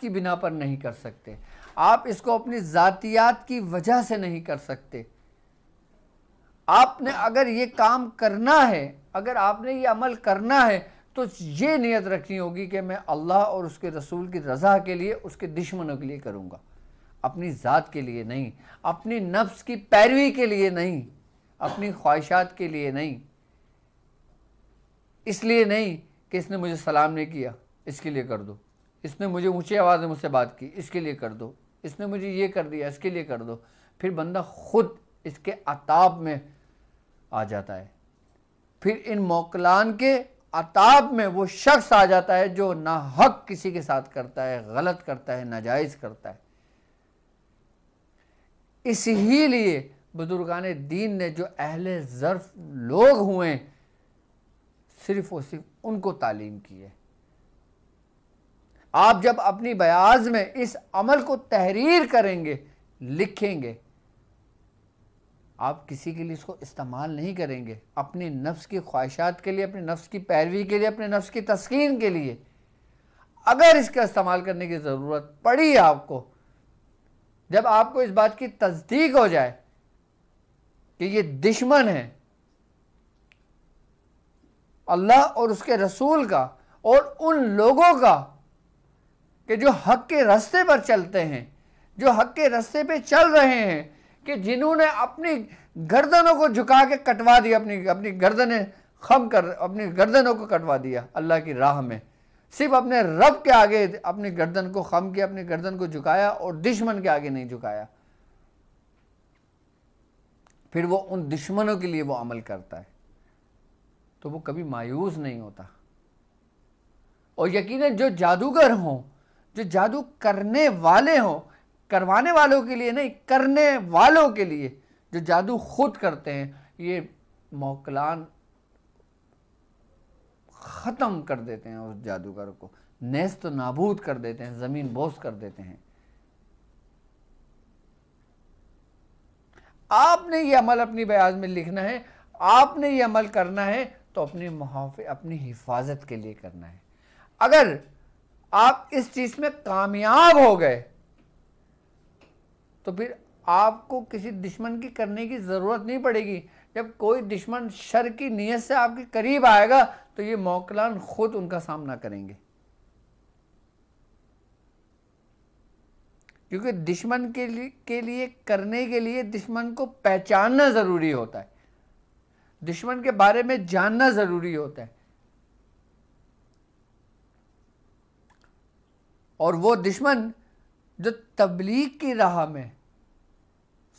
की बिना पर नहीं कर सकते आप इसको अपनी ज़ातियात की वजह से नहीं कर सकते आपने अगर ये काम करना है अगर आपने ये अमल करना है तो ये नियत रखनी होगी कि मैं अल्लाह और उसके रसूल की रज़ा के लिए उसके दुश्मनों के लिए करूँगा अपनी ज़ात के लिए नहीं अपनी नफ्स की पैरवी के लिए नहीं अपनी ख्वाहिशात के लिए नहीं इसलिए नहीं कि इसने मुझे सलाम नहीं किया इसके लिए कर दो इसने मुझे ऊँची आवाज़ में मुझसे बात की इसके लिए कर दो इसने मुझे ये कर दिया इसके लिए कर दो फिर बंदा ख़ुद इसके अताब में आ जाता है फिर इन मोकलान के अताब में वो शख्स आ जाता है जो ना हक किसी के साथ करता है गलत करता है नाजायज़ करता है इसी लिए बुजुर्गान दीन ने जो अहल ज़र्फ लोग हुए सिर्फ़ और सिर्फ उनको तालीम की है आप जब अपनी बयाज में इस अमल को तहरीर करेंगे लिखेंगे आप किसी के लिए इसको इस्तेमाल नहीं करेंगे अपने नफ्स की ख्वाहिशात के लिए अपने नफ्स की पैरवी के लिए अपने नफ्स की तस्कीन के लिए अगर इसका इस्तेमाल करने की ज़रूरत पड़ी आपको जब आपको इस बात की तस्दीक हो जाए कि ये दुश्मन है अल्लाह और उसके रसूल का और उन लोगों का कि जो हक के रास्ते पर चलते हैं जो हक के रास्ते पे चल रहे हैं कि जिन्होंने अपनी गर्दनों को झुका के कटवा दिया अपनी अपनी गर्दनें खम कर अपनी गर्दनों को कटवा दिया अल्लाह की राह में सिर्फ अपने रब के आगे अपनी गर्दन को खम किया अपनी गर्दन को झुकाया और दुश्मन के आगे नहीं झुकाया फिर वो उन दुश्मनों के लिए वो अमल करता है तो वो कभी मायूस नहीं होता और यकीन जो जादूगर हों जो जादू करने वाले हों करवाने वालों के लिए नहीं करने वालों के लिए जो जादू खुद करते हैं ये मौकलान ख़त्म कर देते हैं उस जादूगर को नेस्त नाबूद कर देते हैं ज़मीन बोस कर देते हैं आपने ये अमल अपनी बयाज में लिखना है आपने ये अमल करना है तो अपनी मुहाफ अपनी हिफाजत के लिए करना है अगर आप इस चीज में कामयाब हो गए तो फिर आपको किसी दुश्मन की करने की ज़रूरत नहीं पड़ेगी जब कोई दुश्मन शर की नीयत से आपके करीब आएगा तो ये मौकलान खुद उनका सामना करेंगे क्योंकि दुश्मन के लिए के लिए करने के लिए दुश्मन को पहचानना ज़रूरी होता है दुश्मन के बारे में जानना ज़रूरी होता है और वो दुश्मन जो तबलीग की राह में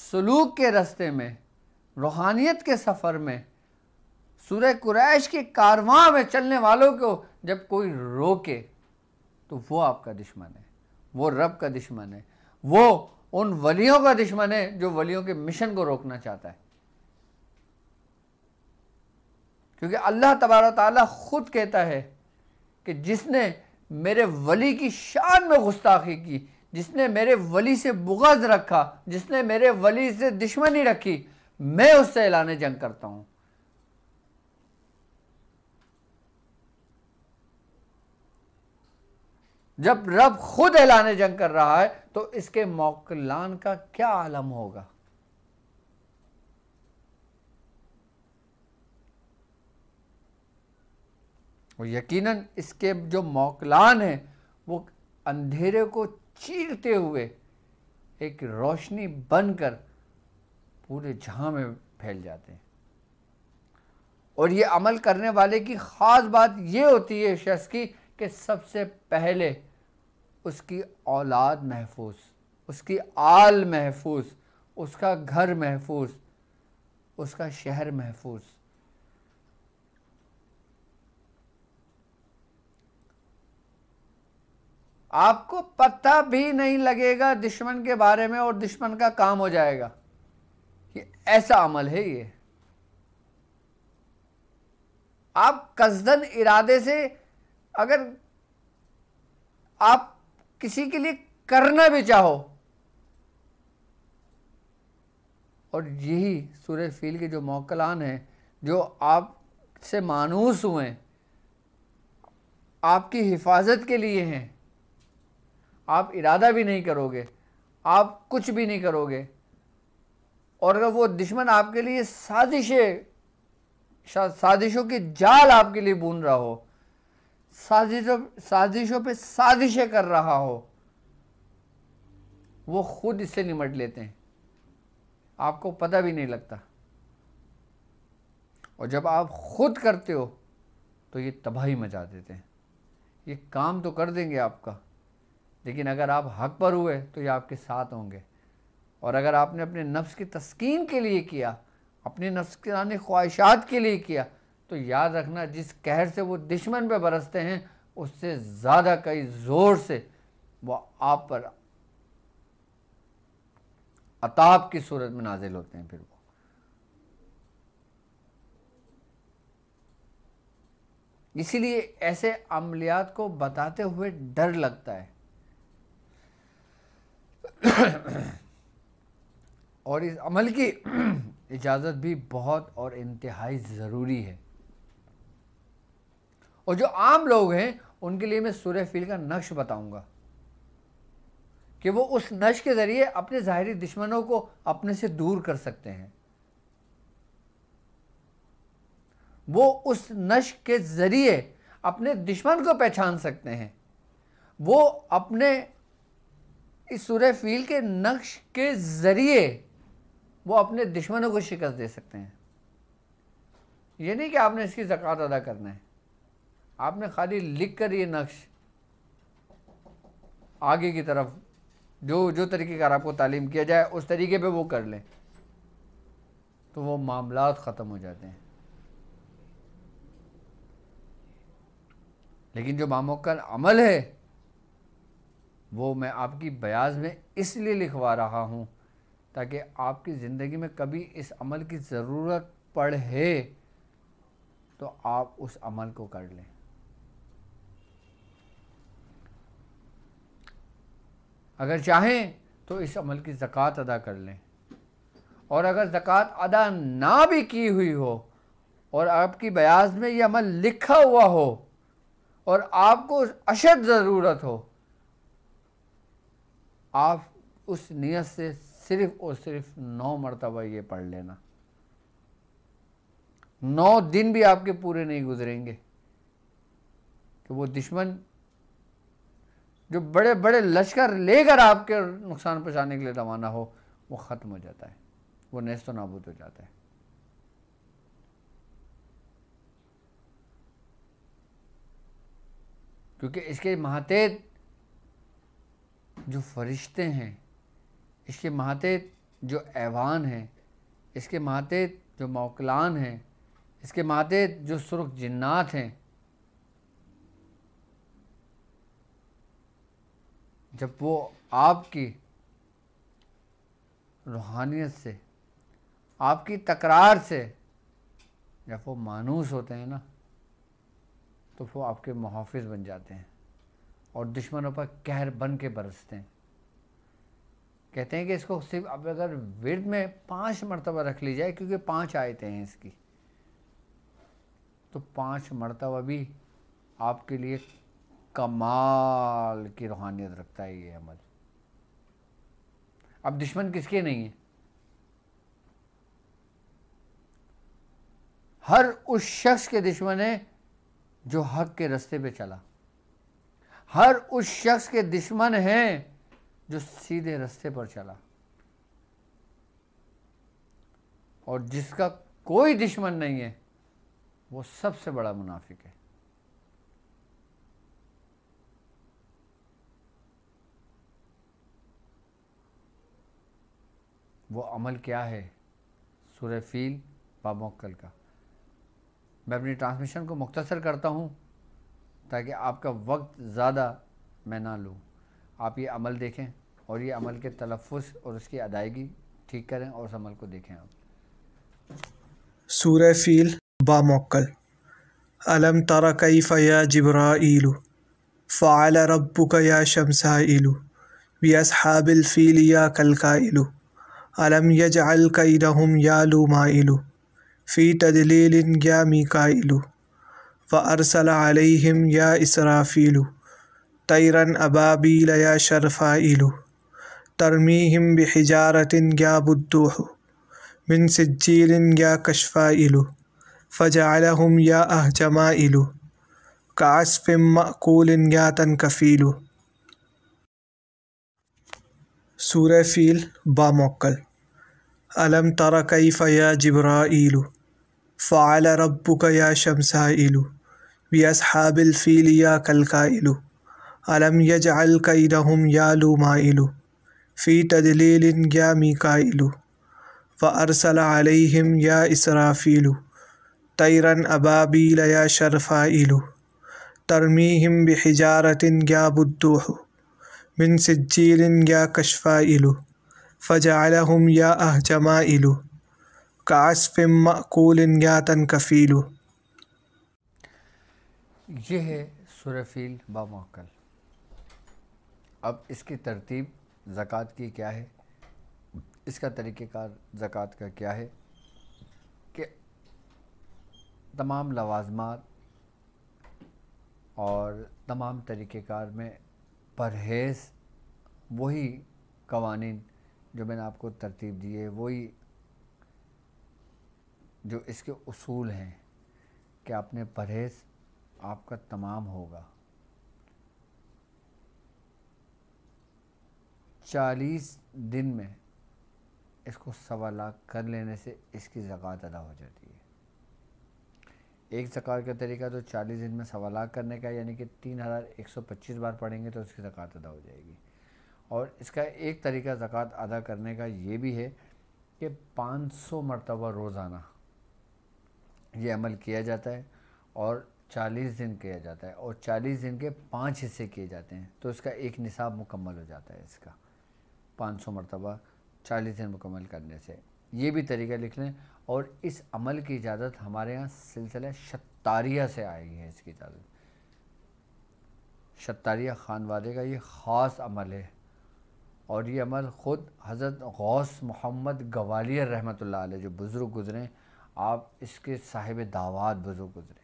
सलूक के रस्ते में रूहानियत के सफ़र में सूर्य कुरैश के कारवां में चलने वालों को जब कोई रोके तो वो आपका दुश्मन है वो रब का दुश्मन है वो उन वलियों का दुश्मन है जो वलियों के मिशन को रोकना चाहता है क्योंकि अल्लाह तबारा ताली खुद कहता है कि जिसने मेरे वली की शान में गुस्ताखी की जिसने मेरे वली से बुगज रखा जिसने मेरे वली से दुश्मनी रखी मैं उससे ऐलान जंग करता हूं जब रब खुद ऐलान जंग कर रहा है तो इसके मौकलान का क्या आलम होगा और यकीनन इसके जो मौकलान हैं वो अंधेरे को चीरते हुए एक रोशनी बनकर पूरे जहाँ में फैल जाते हैं और ये अमल करने वाले की ख़ास बात ये होती है शख्स की कि सबसे पहले उसकी औलाद महफूज उसकी आल महफूज उसका घर महफूज उसका शहर महफूज आपको पता भी नहीं लगेगा दुश्मन के बारे में और दुश्मन का काम हो जाएगा ये ऐसा अमल है ये आप कसदन इरादे से अगर आप किसी के लिए करना भी चाहो और यही सूर्य फील के जो मौकलान हैं जो आप से मानूस हुए आपकी हिफाजत के लिए हैं आप इरादा भी नहीं करोगे आप कुछ भी नहीं करोगे और अगर वो दुश्मन आपके लिए साजिशें साजिशों की जाल आपके लिए बुन रहा हो साजिशों साजिशों पे साजिशें कर रहा हो वो खुद इससे निमट लेते हैं आपको पता भी नहीं लगता और जब आप खुद करते हो तो ये तबाही मचा देते हैं ये काम तो कर देंगे आपका लेकिन अगर आप हक पर हुए तो ये आपके साथ होंगे और अगर आपने अपने नफ्स की तस्कीन के लिए किया अपने नफ्स के ख्वाहिशात के लिए किया तो याद रखना जिस कहर से वो दुश्मन पे बरसते हैं उससे ज़्यादा कई ज़ोर से वो आप पर अताब की सूरत में नाजिल होते हैं फिर वो इसीलिए ऐसे अमलियात को बताते हुए डर लगता है और इस अमल की इजाज़त भी बहुत और इंतहाई ज़रूरी है और जो आम लोग हैं उनके लिए मैं सूर्य फील का नक्श बताऊंगा कि वो उस नक्श के ज़रिए अपने ज़ाहरी दुश्मनों को अपने से दूर कर सकते हैं वो उस नक्श के ज़रिए अपने दुश्मन को पहचान सकते हैं वो अपने इस सूर्य फील के नक्श के ज़रिए वो अपने दुश्मनों को शिकस्त दे सकते हैं ये नहीं कि आपने इसकी ज़क़़त अदा करना है आपने खाली लिख कर ये नक्श आगे की तरफ जो जो का आपको तालीम किया जाए उस तरीके पे वो कर लें तो वो मामला ख़त्म हो जाते हैं लेकिन जो मामों का अमल है वो मैं आपकी बयाज में इसलिए लिखवा रहा हूँ ताकि आपकी ज़िंदगी में कभी इस अमल की ज़रूरत पड़े तो आप उस अमल को कर लें अगर चाहें तो इस अमल की ज़क़़त अदा कर लें और अगर ज़क़़त अदा ना भी की हुई हो और आपकी बयाज में ये अमल लिखा हुआ हो और आपको अशद ज़रूरत हो आप उस नियत से सिर्फ और सिर्फ नौ मरतबा ये पढ़ लेना नौ दिन भी आपके पूरे नहीं गुजरेंगे कि वो दुश्मन जो बड़े बड़े लश्कर लेकर आपके नुकसान पहुंचाने के लिए रवाना हो वो ख़त्म हो जाता है वो नेस्त नाबूद हो जाता है क्योंकि इसके महातेज जो फरिश्ते हैं इसके महाते जो ऐवान हैं इसके महाते जो मौकलान हैं इसके माते जो सुरख जिन्नात हैं जब वो आपकी रूहानियत से आपकी तकरार से जब वो मानूस होते हैं ना तो वो आपके मुहाफ़ बन जाते हैं और दुश्मनों पर कहर बन के बरसते हैं कहते हैं कि इसको सिर्फ अब अगर वेद में पांच मरतबा रख ली जाए क्योंकि पांच आयतें हैं इसकी तो पांच मरतबा भी आपके लिए कमाल की रूहानियत रखता है ये अमल अब दुश्मन किसके नहीं है हर उस शख्स के दुश्मन है जो हक के रास्ते पे चला हर उस शख्स के दुश्मन हैं जो सीधे रास्ते पर चला और जिसका कोई दुश्मन नहीं है वो सबसे बड़ा मुनाफिक है वो अमल क्या है सुरफील पामोक्कल का मैं अपनी ट्रांसमिशन को मुख्तसर करता हूँ ताकि आपका वक्त ज़्यादा मैं ना लूँ आप ये अमल देखें और ये अमल के तलफ़ और उसकी अदायगी ठीक करें और उस अमल को देखें आप सूर फ़ील बामोक्ल अलम तारा कई फ़या इलु फ़ाल रब्बु शमसा या शमसाइल हाबिल फ़ील या इलु अलम यज अल कई रहम या लू इलु फ़ी तदलील या इलु فأرسل عليهم يا إسرافيل طيرا أبابيل يا شرفائل ترميهم بحجارة يا بدوح من سجيل يا كشفائل فجعلهم يا أهجمائل كعسف مأكول يا تنكفيل سورة فيل باموكل ألم تر كيف يا جبرائيل فعل ربك يا شمسائل बिअसहाब फ़ील या कल काइलु अलम यजअल कैदहुम यालु माइलु फ़ी तदलील या मीकाइलु व अरसल अलैहिम या इसराफ़ीलु तैरन अबाबील या शरफ़ाइलु तरमीहिम बहिजारतिन या बुद्दूह मिन सिज्जीलिन या कशफ़ाइलु फ़जालहुम या अहजमाइलु कासफ़िम मकूलिन या तनकफ़ीलु ये है सुरफील बामकल अब इसकी तरतीब ज़क़़त की क्या है इसका तरीक़ेकार ज़क़़त का क्या है कि तमाम लवाजमात और तमाम तरीक़ेकार में परहेज़ वही कवानीन जो मैंने आपको तरतीब दिए वही जो इसके असूल हैं कि आपने परहेज़ आपका तमाम होगा चालीस दिन में इसको सवा लाख कर लेने से इसकी ज़क़ात अदा हो जाती है एक ज़क़ात का तरीका तो चालीस दिन में सवा लाख करने का यानी कि तीन हज़ार एक सौ पच्चीस बार पढ़ेंगे तो उसकी ज़क़़त अदा हो जाएगी और इसका एक तरीका ज़क़ात अदा करने का ये भी है कि पाँच सौ मरतबा रोज़ाना ये अमल किया जाता है और चालीस दिन किया जाता है और चालीस दिन के पाँच हिस्से किए जाते हैं तो इसका एक निसाब मुकम्मल हो जाता है इसका पाँच सौ मरतबा चालीस दिन मुकम्मल करने से ये भी तरीका लिख लें और इस अमल की इजाज़त हमारे यहाँ सिलसिला शतारिया से आई है इसकी इजाज़त शतारिया खान वादे का ये ख़ास अमल है और ये अमल ख़ुद हज़रत गौस मोहम्मद गवालियर रहमत जो बुज़ुर्ग गुज़रे आप इसके साहिब दावत बुज़ुर्ग गुज़रे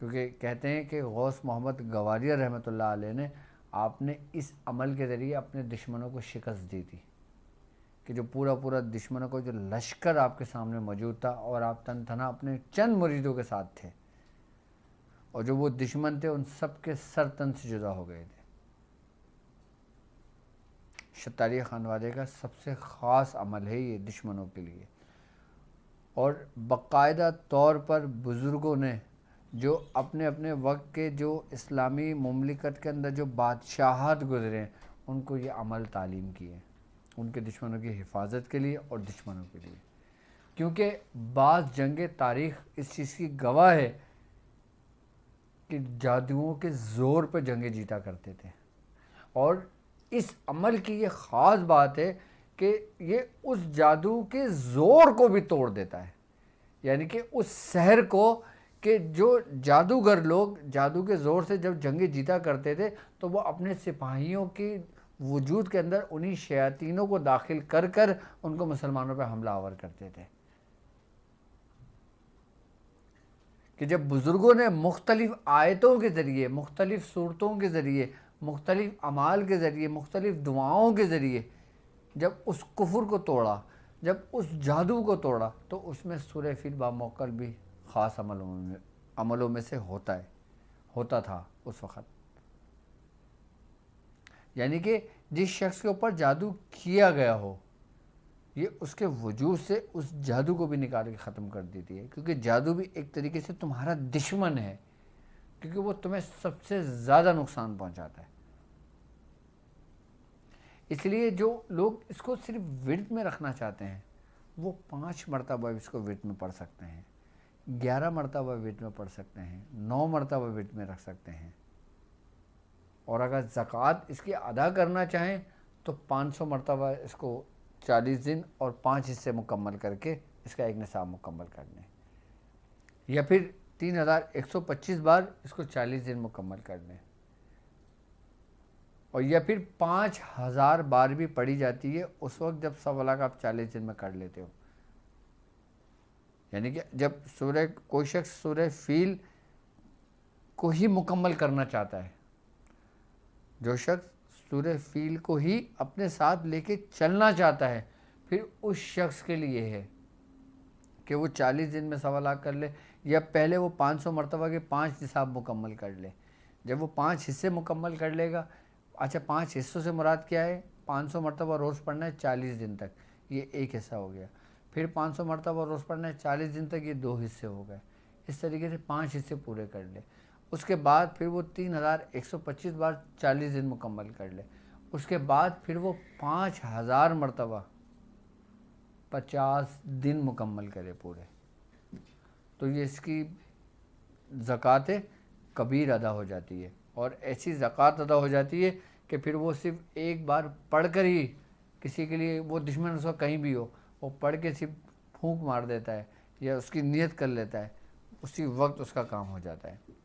क्योंकि कहते हैं कि गौस मोहम्मद गवालियर रहमत आल ने आपने इस अमल के ज़रिए अपने दुश्मनों को शिकस्त दी थी कि जो पूरा पूरा दुश्मनों को जो लश्कर आपके सामने मौजूद था और आप तन तना अपने चंद मुरीदों के साथ थे और जो वो दुश्मन थे उन सब के सर तन से जुदा हो गए थे शतारी खान वाले का सबसे ख़ास अमल है ये दुश्मनों के लिए और बाकायदा तौर पर बुज़ुर्गों ने जो अपने अपने वक्त के जो इस्लामी ममलिकत के अंदर जो बादशाहत गुजरे हैं उनको ये अमल तालीम किए उनके दुश्मनों की हिफाजत के लिए और दुश्मनों के लिए क्योंकि बाज़ जंग तारीख़ इस चीज़ की गवाह है कि जादुओं के ज़ोर पर जंगें जीता करते थे और इस अमल की ये ख़ास बात है कि ये उस जादू के ज़ोर को भी तोड़ देता है यानी कि उस शहर को कि जो जादूगर लोग जादू के ज़ोर से जब जंगे जीता करते थे तो वो अपने सिपाहियों की वजूद के अंदर उन्हीं शयातीनों को दाखिल कर कर उनको मुसलमानों पर हमला आवर करते थे कि जब बुज़ुर्गों ने मुख्तलिफ़ आयतों के ज़रिए मुख्तलिफ़ सूरतों के ज़रिए मुख्तलिफ़ अमाल के ज़रिए मुख्तलिफ़ दुआओं के ज़रिए जब उस कुफर को तोड़ा जब उस जादू को तोड़ा तो उसमें सुर बा बामौकल भी ख़ास अमलों में अमलों में से होता है होता था उस वक़्त यानी कि जिस शख्स के ऊपर जादू किया गया हो ये उसके वजूद से उस जादू को भी निकाल के ख़त्म कर देती है क्योंकि जादू भी एक तरीके से तुम्हारा दुश्मन है क्योंकि वो तुम्हें सबसे ज़्यादा नुकसान पहुंचाता है इसलिए जो लोग इसको सिर्फ विर्द में रखना चाहते हैं वो पाँच मरतबा इसको विर्द में पढ़ सकते हैं ग्यारह मरतबा वेट में पढ़ सकते हैं नौ मरतबा वेट में रख सकते हैं और अगर ज़क़़त इसकी अदा करना चाहें तो पाँच सौ मरतबा इसको चालीस दिन और पाँच हिस्से मुकम्मल करके इसका एक निसाब मुकम्मल कर लें या फिर तीन हज़ार एक सौ पच्चीस बार इसको चालीस दिन मुकम्मल कर लें और या फिर पाँच हज़ार बार भी पढ़ी जाती है उस वक्त जब का आप चालीस दिन में कर लेते हो यानी कि जब सूर्य कोई शख्स सूर्य फील को ही मुकम्मल करना चाहता है जो शख्स सूर्य फील को ही अपने साथ लेके चलना चाहता है फिर उस शख्स के लिए है कि वो चालीस दिन में सवा लाख कर ले या पहले वो पाँच सौ मरतबा के पाँच निसाब मुकम्मल कर ले जब वो पाँच हिस्से मुकम्मल कर लेगा अच्छा पाँच हिस्सों से मुराद क्या है पाँच सौ मरतबा रोज़ पढ़ना है चालीस दिन तक ये एक हिस्सा हो गया फिर 500 सौ मरतबा रोज़ पढ़ना है चालीस दिन तक ये दो हिस्से हो गए इस तरीके से पाँच हिस्से पूरे कर ले उसके बाद फिर वो तीन हज़ार एक सौ पच्चीस बार चालीस दिन मुकम्मल कर ले उसके बाद फिर वो पाँच हज़ार मरतबा पचास दिन मुकम्मल करे पूरे तो ये इसकी ज़क़़त कबीर अदा हो जाती है और ऐसी ज़क़़त अदा हो जाती है कि फिर वो सिर्फ़ एक बार पढ़ कर ही किसी के लिए वो दुश्मन उसका कहीं भी हो वो पढ़ के सिर्फ फूंक मार देता है या उसकी नीयत कर लेता है उसी वक्त उसका काम हो जाता है